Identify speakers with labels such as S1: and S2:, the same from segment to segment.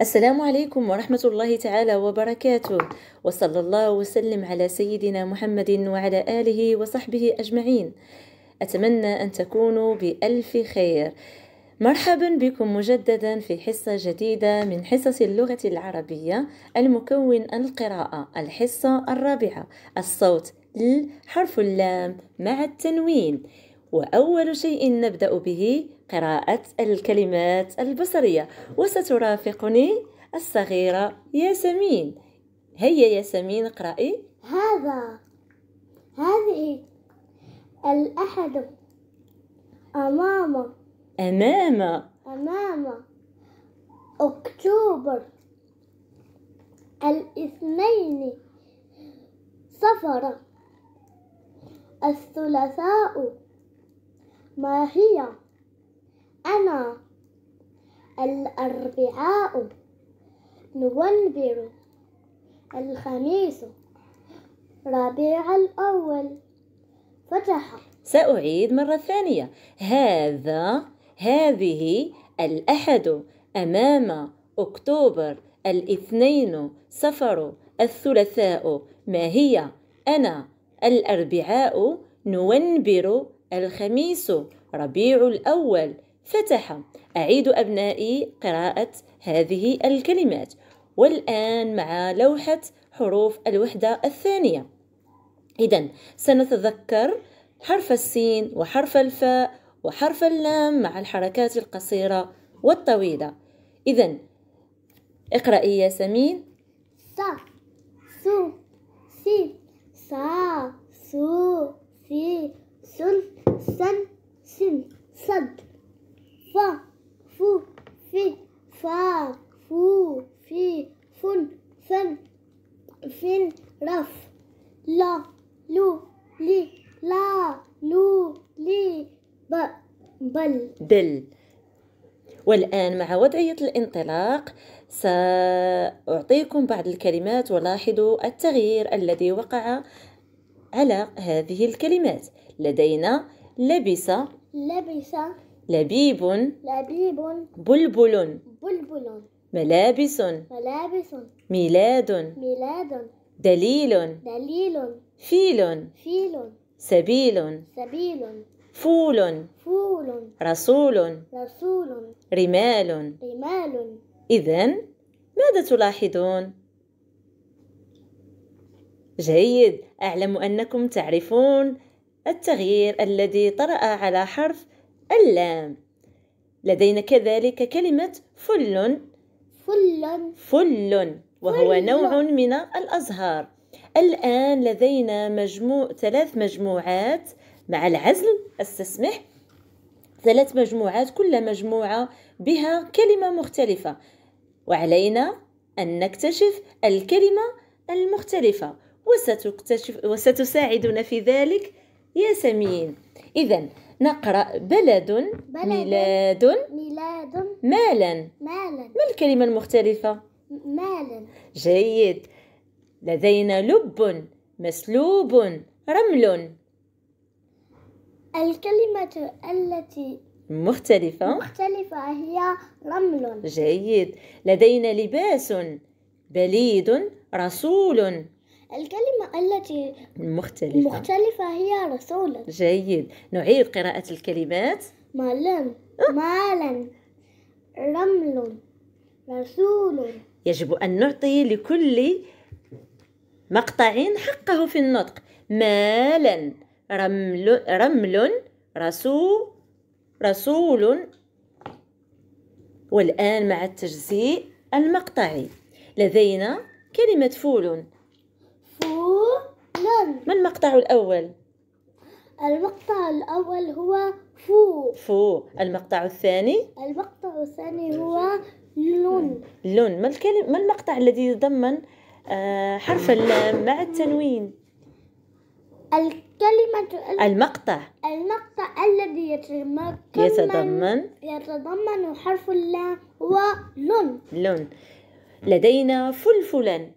S1: السلام عليكم ورحمة الله تعالى وبركاته وصلى الله وسلم على سيدنا محمد وعلى آله وصحبه أجمعين أتمنى أن تكونوا بألف خير مرحبا بكم مجددا في حصة جديدة من حصص اللغة العربية المكون القراءة الحصة الرابعة الصوت حرف اللام مع التنوين وأول شيء نبدأ به قراءة الكلمات البصرية وسترافقني الصغيرة ياسمين هيا ياسمين اقرأي
S2: هذا هذه الأحد أمام
S1: أمام
S2: أمام أكتوبر الاثنين صفر الثلاثاء ما هي أنا الأربعاء نونبر الخميس ربيع الأول فتح
S1: سأعيد مرة ثانية هذا هذه الأحد أمام أكتوبر الاثنين صفر الثلاثاء ما هي أنا الأربعاء نونبر الخميس ربيع الأول فتح أعيد أبنائي قراءة هذه الكلمات والآن مع لوحة حروف الوحدة الثانية إذا سنتذكر حرف السين وحرف الفاء وحرف اللام مع الحركات القصيرة والطويلة إذا اقرأي يا سمين
S2: ص سو سي سا سو في سن سن سن صد فا فو في فا فو في فن فن فن رف لا لو لي لا لو لي ب بل
S1: دل والآن مع وضعية الانطلاق سأعطيكم بعض الكلمات ولاحظوا التغيير الذي وقع على هذه الكلمات لدينا لبس
S2: لبس لبيب لبيب
S1: بلبل بلبل ملابس
S2: ملابس
S1: ميلاد
S2: ميلاد
S1: دليل دليل فيل فيل سبيل
S2: سبيل
S1: فول
S2: فول
S1: رسول
S2: رسول
S1: رمال
S2: رمال
S1: إذا ماذا تلاحظون؟ جيد أعلم أنكم تعرفون التغيير الذي طرأ على حرف اللام لدينا كذلك كلمة فل
S2: فل
S1: فل وهو فل. نوع من الأزهار الآن لدينا مجموع ثلاث مجموعات مع العزل استسمح ثلاث مجموعات كل مجموعة بها كلمة مختلفة وعلينا أن نكتشف الكلمة المختلفة وستكتشف وستساعدنا في ذلك ياسمين إذا نقرأ بلد, بلد ميلاد ميلاد مالا مالا ما الكلمة المختلفة؟
S2: مالا
S1: جيد لدينا لب مسلوب رمل
S2: الكلمة التي
S1: مختلفة
S2: مختلفة هي رمل
S1: جيد لدينا لباس بليد رسول
S2: الكلمة التي
S1: مختلفة
S2: مختلفة هي رسولا
S1: جيد نعيد قراءة الكلمات
S2: مالا أه. مالا رمل رسول
S1: يجب أن نعطي لكل مقطع حقه في النطق مالا رمل رمل رسول رسول والآن مع التجزيء المقطعي لدينا كلمة فول الأول ما المقطع الأول؟
S2: المقطع الأول هو
S1: فو فو المقطع الثاني
S2: المقطع الثاني هو
S1: لون لون ما الكلم ما المقطع الذي يتضمن آه، حرف اللام مع التنوين
S2: الكلمة
S1: المقطع
S2: المقطع الذي يتضمن يتضمن يتضمن حرف اللام هو لون
S1: لون لدينا فلفلا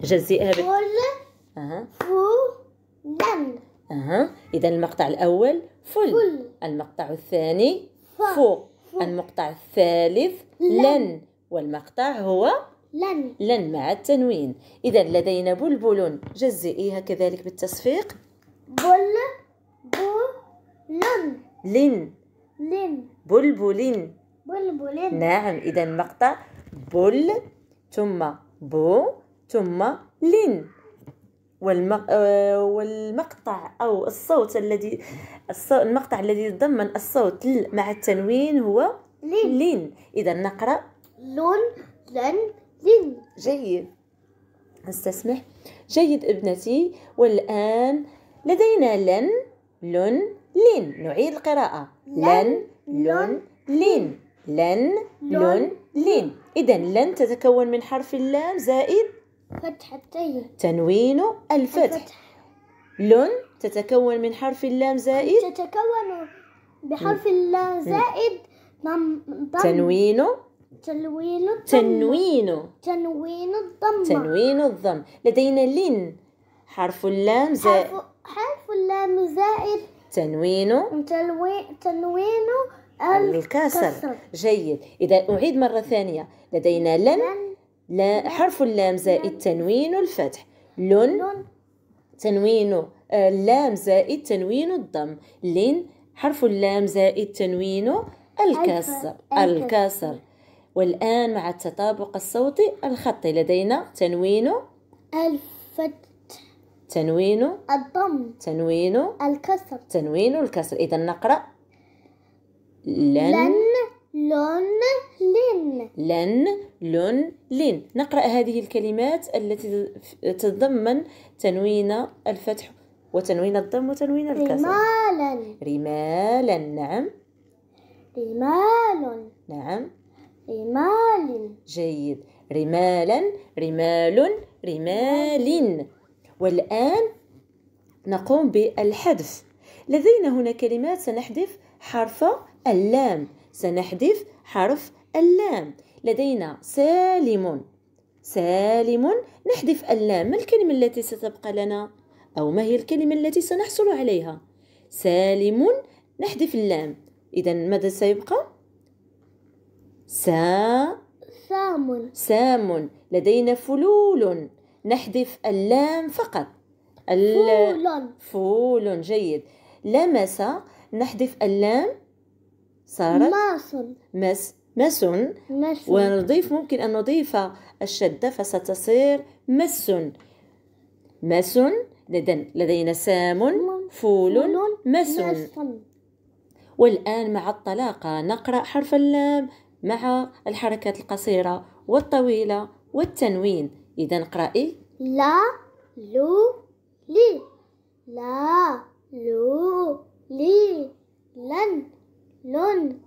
S1: جزئها فلفل أها.
S2: فولن.
S1: أها. إذا المقطع الأول فل, فل. المقطع الثاني فو. المقطع الثالث لن. لن والمقطع هو لن لن مع التنوين إذا لدينا بلبل جزئيها كذلك بالتصفيق بل
S2: بلن لن لن
S1: بلبل
S2: بلبل نعم
S1: إذا المقطع بل ثم بو ثم لن آه، والمقطع أو الصوت الذي المقطع الذي يتضمن الصوت ل مع التنوين هو لين, لين. إذا نقرأ لون لن لين جيد نستسمح جيد ابنتي والآن لدينا لن لن لين نعيد القراءة لن لن لين لن لن لين إذا لن تتكون من حرف اللام زائد
S2: فتحتين
S1: تنوين الفتح, الفتح. لن تتكون من حرف اللام زائد تتكون بحرف اللام زائد ضم ضم تنوين
S2: تنوين الضم تنوين تنوين الضم تنوين
S1: الضم لدينا لن حرف اللام زائد
S2: حرف, اللام زائد
S1: تنوين
S2: تنوين تنوين الكسر
S1: جيد إذا أعيد مرة ثانية لدينا لن لا حرف اللام زائد تنوين الفتح لن تنوين اللام آه، زائد تنوين الضم لن حرف اللام زائد تنوين الكسر الكسر والآن مع التطابق الصوتي الخطي لدينا تنوين الفتح تنوين الضم تنوين الكسر تنوين الكسر إذا نقرأ لن, لن
S2: لون لن
S1: لن لون لن نقرأ هذه الكلمات التي تتضمن تنوين الفتح وتنوين الضم وتنوين الكسر
S2: رمالا
S1: رمالا نعم
S2: رمال
S1: نعم رمال جيد رمالا رمال رمال والآن نقوم بالحذف لدينا هنا كلمات سنحذف حرف اللام سنحذف حرف اللام لدينا سالم سالم نحذف اللام ما الكلمة التي ستبقى لنا أو ما هي الكلمة التي سنحصل عليها سالم نحذف اللام إذا ماذا سيبقى سا
S2: سام
S1: سام لدينا فلول نحذف اللام فقط ال... فول فول جيد لمس نحذف اللام صارت
S2: ماسون
S1: مس مس ونضيف ممكن أن نضيف الشدة فستصير مس مس إذن لدينا سام فول مس والآن مع الطلاقة نقرأ حرف اللام مع الحركات القصيرة والطويلة والتنوين إذا اقرأي
S2: لا لو لي لا لو لي لن
S1: لون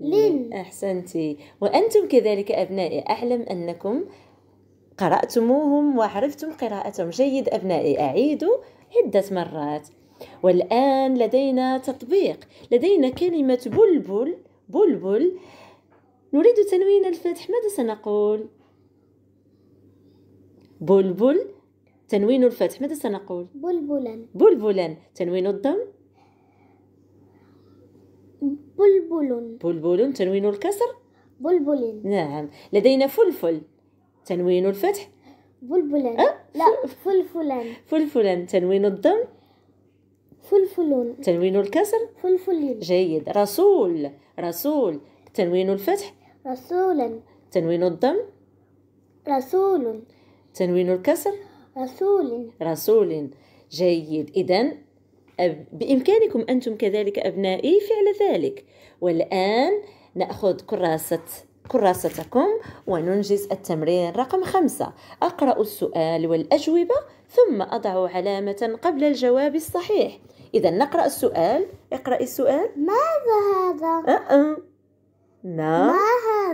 S1: لين أحسنتي وأنتم كذلك أبنائي أعلم أنكم قرأتموهم وعرفتم قراءتهم جيد أبنائي أعيدوا عدة مرات والآن لدينا تطبيق لدينا كلمة بلبل بلبل نريد تنوين الفتح ماذا سنقول؟ بلبل تنوين الفتح ماذا سنقول؟ بلبلا بلبلا تنوين الضم؟
S2: بلبل
S1: بلبل تنوين الكسر
S2: بلبل
S1: نعم لدينا فلفل تنوين الفتح
S2: بلبل أه؟ لا فلفلا
S1: فلفلا تنوين الضم
S2: فلفل
S1: تنوين الكسر فلفل جيد رسول رسول تنوين الفتح
S2: رسولا
S1: تنوين الضم رسول تنوين الكسر رسول رسول جيد إذا بإمكانكم أنتم كذلك أبنائي فعل ذلك والآن نأخذ كراسة كراستكم وننجز التمرين رقم خمسة أقرأ السؤال والأجوبة ثم أضع علامة قبل الجواب الصحيح إذا نقرأ السؤال اقرأي السؤال ماذا هذا؟ أه أه. ما ما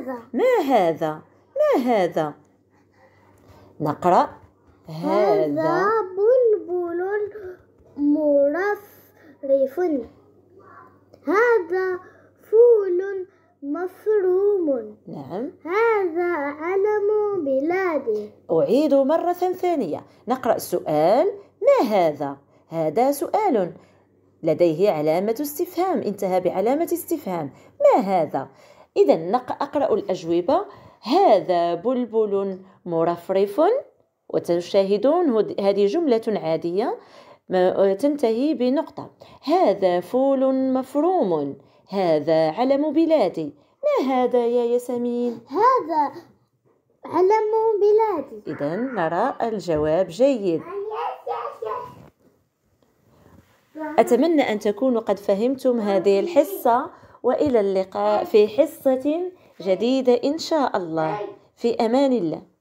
S1: هذا؟ ما هذا؟ ما هذا؟ نقرأ هذا ريف
S2: هذا فول مفروم نعم هذا علم بلادي
S1: أعيد مرة ثانية نقرأ السؤال ما هذا؟ هذا سؤال لديه علامة استفهام انتهى بعلامة استفهام ما هذا؟ إذا أقرأ الأجوبة هذا بلبل مرفرف وتشاهدون هذه جملة عادية تنتهي بنقطة هذا فول مفروم هذا علم بلادي ما هذا يا ياسمين؟ هذا علم بلادي إذا نرى الجواب جيد أتمنى أن تكونوا قد فهمتم هذه الحصة وإلى اللقاء في حصة جديدة إن شاء الله في أمان الله